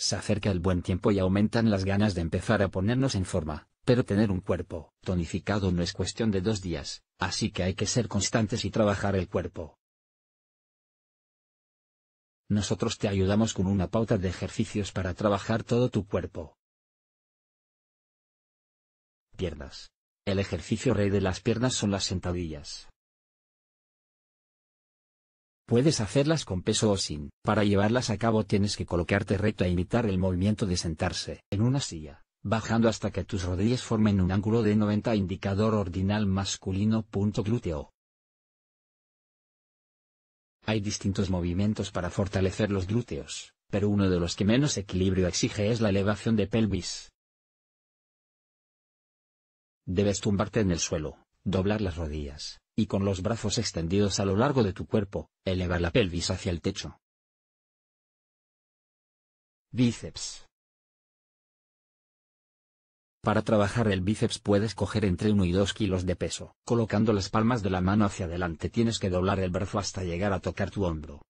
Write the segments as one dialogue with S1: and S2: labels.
S1: Se acerca el buen tiempo y aumentan las ganas de empezar a ponernos en forma, pero tener un cuerpo tonificado no es cuestión de dos días, así que hay que ser constantes y trabajar el cuerpo.
S2: Nosotros te ayudamos con una pauta de ejercicios para trabajar todo tu cuerpo. Piernas. El ejercicio rey de las piernas son las sentadillas.
S1: Puedes hacerlas con peso o sin. Para llevarlas a cabo tienes que colocarte recto e imitar el movimiento de sentarse en una silla, bajando hasta que tus rodillas formen un ángulo de 90 indicador ordinal masculino. Glúteo. Hay distintos movimientos para fortalecer los glúteos, pero uno de los que menos equilibrio exige es la elevación de pelvis. Debes tumbarte en el suelo, doblar las rodillas, y con los brazos extendidos a lo largo de tu
S2: cuerpo, elevar la pelvis hacia el techo. Bíceps. Para trabajar el bíceps puedes
S1: coger entre 1 y 2 kilos de peso. Colocando las palmas de la mano hacia adelante tienes que doblar el brazo
S2: hasta llegar a tocar tu hombro.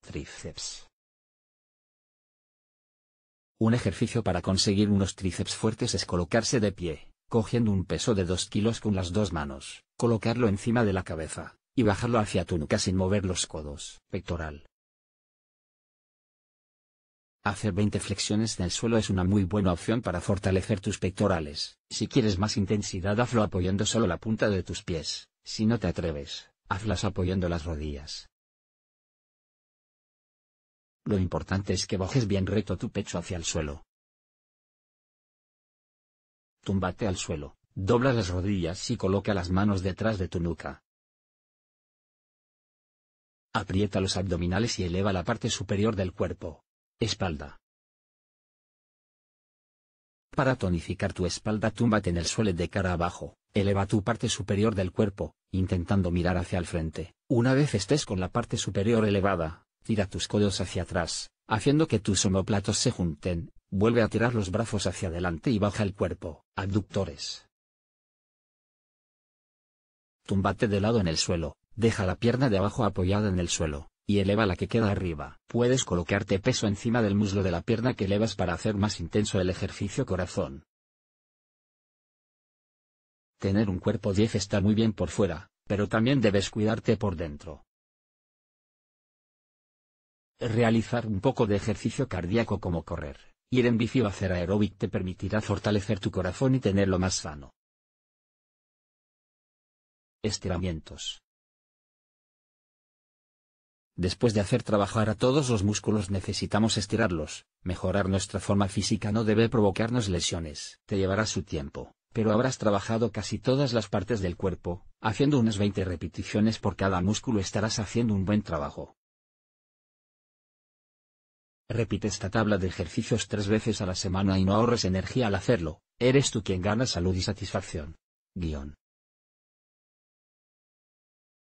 S2: Tríceps. Un ejercicio para conseguir unos tríceps fuertes
S1: es colocarse de pie, cogiendo un peso de 2 kilos con las dos manos, colocarlo encima de la cabeza, y bajarlo hacia tu nuca sin mover los codos. Pectoral. Hacer 20 flexiones del suelo es una muy buena opción para fortalecer tus pectorales. Si quieres más intensidad, hazlo apoyando solo la punta de tus pies. Si no te
S2: atreves, hazlas apoyando las rodillas. Lo importante es que bajes bien recto tu pecho hacia el suelo,
S1: túmbate al suelo, dobla las rodillas y coloca las manos detrás de tu nuca.
S2: Aprieta los abdominales y eleva la parte superior del cuerpo. Espalda. Para
S1: tonificar tu espalda, túmbate en el suelo de cara abajo, eleva tu parte superior del cuerpo, intentando mirar hacia el frente. Una vez estés con la parte superior elevada, tira tus codos hacia atrás, haciendo que tus omoplatos se junten, Vuelve a tirar los brazos hacia adelante y baja el cuerpo, abductores. Túmbate de lado en el suelo, deja la pierna de abajo apoyada en el suelo, y eleva la que queda arriba. Puedes colocarte peso encima del muslo de la pierna que elevas para hacer más intenso el ejercicio corazón.
S2: Tener un cuerpo 10 está muy bien por fuera, pero también debes cuidarte por dentro. Realizar
S1: un poco de ejercicio cardíaco como correr. Ir en bici o hacer aeróbic te permitirá fortalecer
S2: tu corazón y tenerlo más sano. Estiramientos. Después de hacer trabajar a todos los
S1: músculos necesitamos estirarlos, mejorar nuestra forma física no debe provocarnos lesiones. Te llevará su tiempo, pero habrás trabajado casi todas las partes del cuerpo, haciendo unas 20 repeticiones por cada músculo estarás haciendo un buen trabajo. Repite esta tabla de ejercicios tres veces a la semana y no ahorres energía al hacerlo,
S2: eres tú quien gana salud y satisfacción. Guión.